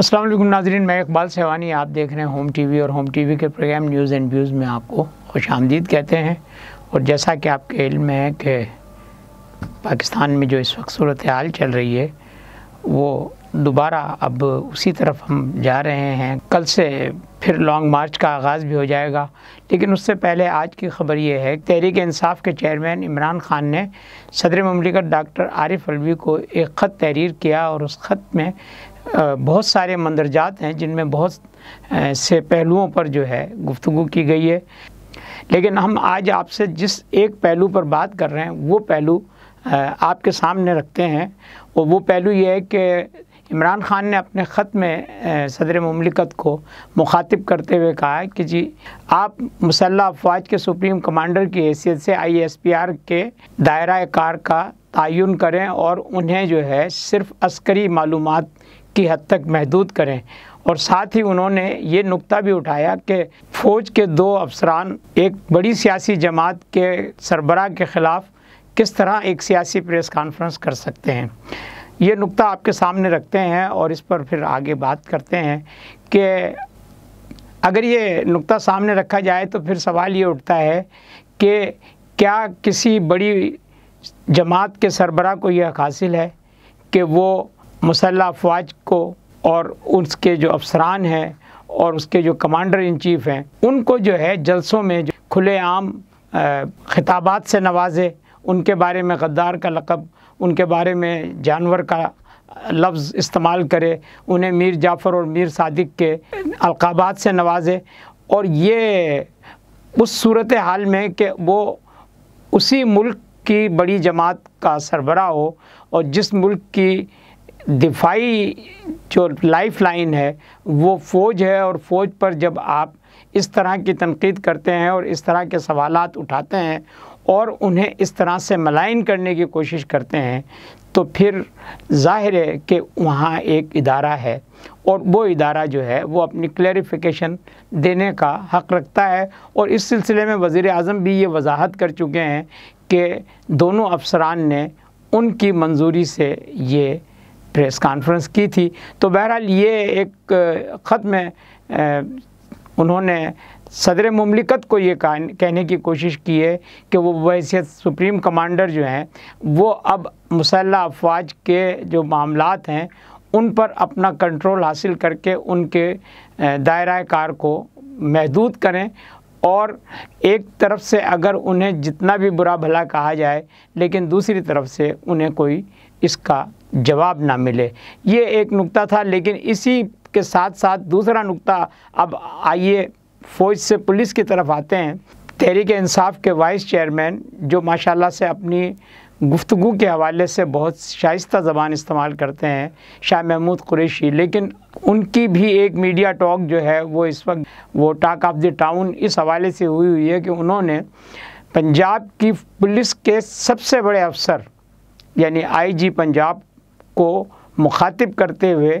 वालेकुम नाजरीन मैं इकबाल सेवानी आप देख रहे हैं होम टीवी और होम टीवी के प्रोग्राम न्यूज़ एंड व्यूज़ में आपको खुश आमदीद कहते हैं और जैसा कि आपके इल्म है कि पाकिस्तान में जो इस वक्त सूरत हाल चल रही है वो दोबारा अब उसी तरफ हम जा रहे हैं कल से फिर लॉन्ग मार्च का आगाज़ भी हो जाएगा लेकिन उससे पहले आज की खबर ये है तहरीक इंसाफ के चेयरमैन इमरान ख़ान ने सदर ममलिकत डॉक्टर आरिफ अलवी को एक ख़त तहरीर किया और उस ख़त में बहुत सारे मंदरजात हैं जिनमें बहुत से पहलुओं पर जो है गुफ्तु की गई है लेकिन हम आज आपसे जिस एक पहलू पर बात कर रहे हैं वो पहलू आपके सामने रखते हैं और वो पहलू ये है कि इमरान खान ने अपने ख़त में सदर ममलिकत को मुखातिब करते हुए कहा है कि जी आप मुसल्ह अफवाज के सुप्रीम कमांडर की हैसियत से आई एस पी आर के दायरा कार का तयन करें और उन्हें जो है सिर्फ अस्करी मालूम की हद तक महदूद करें और साथ ही उन्होंने ये नुक्ता भी उठाया कि फ़ौज के दो अफसरान एक बड़ी सियासी जमात के सरबराह के ख़िलाफ़ किस तरह एक सियासी प्रेस कॉन्फ्रेंस कर सकते हैं ये नुक्ता आपके सामने रखते हैं और इस पर फिर आगे बात करते हैं कि अगर ये नुक्ता सामने रखा जाए तो फिर सवाल ये उठता है कि क्या किसी बड़ी जमात के सरबरा को यह हासिल है कि वो मुसल्ह अफवाज को और उसके जो अफसरान हैं और उसके जो कमांडर इन चीफ हैं उनको जो है जलसों में जो खुलेआम खिताबात से नवाजे उनके बारे में गद्दार का लकब उनके बारे में जानवर का लफ्ज़ इस्तेमाल करे उन्हें मीर जाफ़र और मीर सादिक के अलकाबात से नवाजे और ये उस सूरत हाल में कि वो उसी मुल्क की बड़ी जमात का सरबरा हो और जिस मुल्क की दिफाई जो लाइफ लाइन है वो फ़ौज है और फ़ौज पर जब आप इस तरह की तनकीद करते हैं और इस तरह के सवाल उठाते हैं और उन्हें इस तरह से मलाइन करने की कोशिश करते हैं तो फिर जाहिर है कि वहाँ एक इदारा है और वो इदारा जो है वो अपनी क्लैरिफिकेशन देने का हक़ रखता है और इस सिलसिले में वज़ी अजम भी ये वजाहत कर चुके हैं कि दोनों अफसरान ने उनकी मंजूरी से ये प्रेस कॉन्फ्रेंस की थी तो बहरहाल ये एक ख़त में उन्होंने सदर ममलिकत को ये कहने की कोशिश की है कि वो वैसे सुप्रीम कमांडर जो हैं वो अब मुसल्ह अफवाज के जो मामला हैं उन पर अपना कंट्रोल हासिल करके उनके दायरा कार को महदूद करें और एक तरफ से अगर उन्हें जितना भी बुरा भला कहा जाए लेकिन दूसरी तरफ से उन्हें कोई इसका जवाब ना मिले ये एक नुक्ता था लेकिन इसी के साथ साथ दूसरा नुक्ता अब आइए फ़ौज से पुलिस की तरफ आते हैं तहरीक इंसाफ के वाइस चेयरमैन जो माशाल्लाह से अपनी गुफ्तु के हवाले से बहुत शाइस्त ज़बान इस्तेमाल करते हैं शाह महमूद कुरेशी लेकिन उनकी भी एक मीडिया टॉक जो है वो इस वक्त वो टाक ऑफ द टाउन इस हवाले से हुई हुई है कि उन्होंने पंजाब की पुलिस के सबसे बड़े अफसर यानी आईजी पंजाब को मुखातिब करते हुए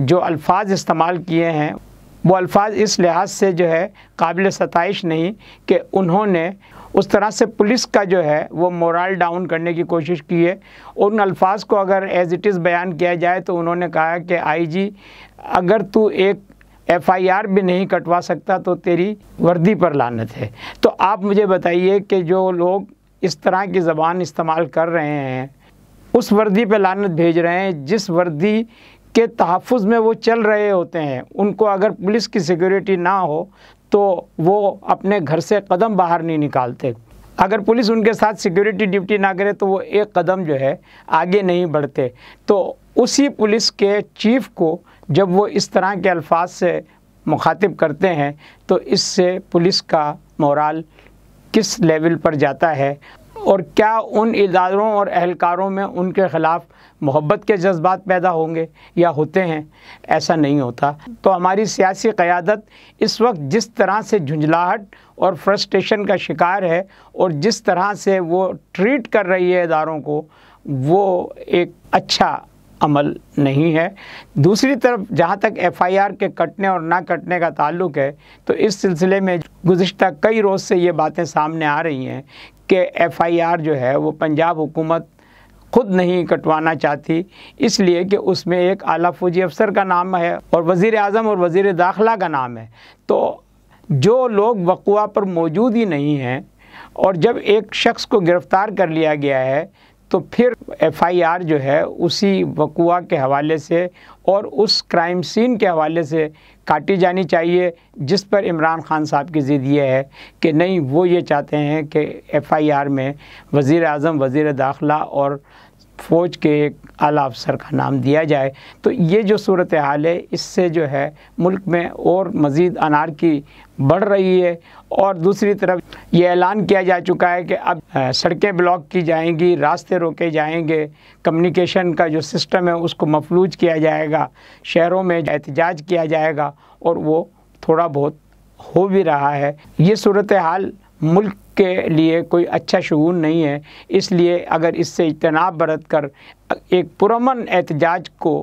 जो अल्फाज इस्तेमाल किए हैं वो अल्फाज इस लिहाज से जो है काबिल सतश नहीं कि उन्होंने उस तरह से पुलिस का जो है वो मोरल डाउन करने की कोशिश की है उन अल्फाज को अगर एज़ इट इज़ बयान किया जाए तो उन्होंने कहा कि आईजी अगर तू एक एफआईआर भी नहीं कटवा सकता तो तेरी वर्दी पर लानत है तो आप मुझे बताइए कि जो लोग इस तरह की ज़बान इस्तेमाल कर रहे हैं उस वर्दी पे लानत भेज रहे हैं जिस वर्दी के तहफ़ में वो चल रहे होते हैं उनको अगर पुलिस की सिक्योरिटी ना हो तो वो अपने घर से कदम बाहर नहीं निकालते अगर पुलिस उनके साथ सिक्योरिटी ड्यूटी ना करे तो वो एक कदम जो है आगे नहीं बढ़ते तो उसी पुलिस के चीफ को जब वो इस तरह के अल्फाज से मुखातिब करते हैं तो इससे पुलिस का मोराल किस लेवल पर जाता है और क्या उन इदारों और अहलकारों में उनके ख़िलाफ़ मोहब्बत के जज्बात पैदा होंगे या होते हैं ऐसा नहीं होता तो हमारी सियासी क़्यादत इस वक्त जिस तरह से झुंझलाहट और फ्रस्ट्रेशन का शिकार है और जिस तरह से वो ट्रीट कर रही है इदारों को वो एक अच्छा अमल नहीं है दूसरी तरफ जहाँ तक एफआईआर के कटने और ना कटने का ताल्लुक है तो इस सिलसिले में गुज्त कई रोज़ से ये बातें सामने आ रही हैं कि एफआईआर जो है वो पंजाब हुकूमत खुद नहीं कटवाना चाहती इसलिए कि उसमें एक आला फौजी अफसर का नाम है और वज़ी अजम और वज़ी दाखिला का नाम है तो जो लोग वकुआ पर मौजूद ही नहीं हैं और जब एक शख्स को गिरफ़्तार कर लिया गया है तो फिर एफआईआर जो है उसी वकुआ के हवाले से और उस क्राइम सीन के हवाले से काटी जानी चाहिए जिस पर इमरान खान साहब की ज़िद यह है कि नहीं वो ये चाहते हैं कि एफआईआर में वज़ी अजम वज़ी दाखिला और फ़ौज के एक आला अफसर का नाम दिया जाए तो ये जो सूरत हाल है इससे जो है मुल्क में और मज़ीद अनार की बढ़ रही है और दूसरी तरफ ये ऐलान किया जा चुका है कि अब सड़कें ब्लॉक की जाएंगी रास्ते रोके जाएंगे कम्युनिकेशन का जो सिस्टम है उसको मफलूज किया जाएगा शहरों में एहतजाज किया जाएगा और वो थोड़ा बहुत हो भी रहा है ये सूरत हाल मुल्क के लिए कोई अच्छा शगून नहीं है इसलिए अगर इससे इजतनाब बरत कर एक पुरमन एहतजाज को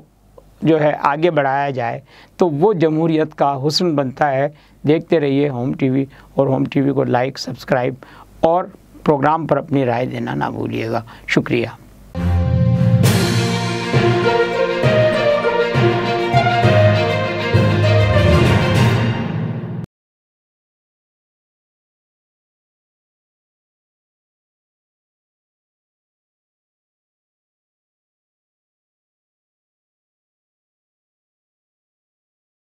जो है आगे बढ़ाया जाए तो वो जमहूरीत का हुसन बनता है देखते रहिए होम टीवी और होम टीवी को लाइक सब्सक्राइब और प्रोग्राम पर अपनी राय देना ना भूलिएगा शुक्रिया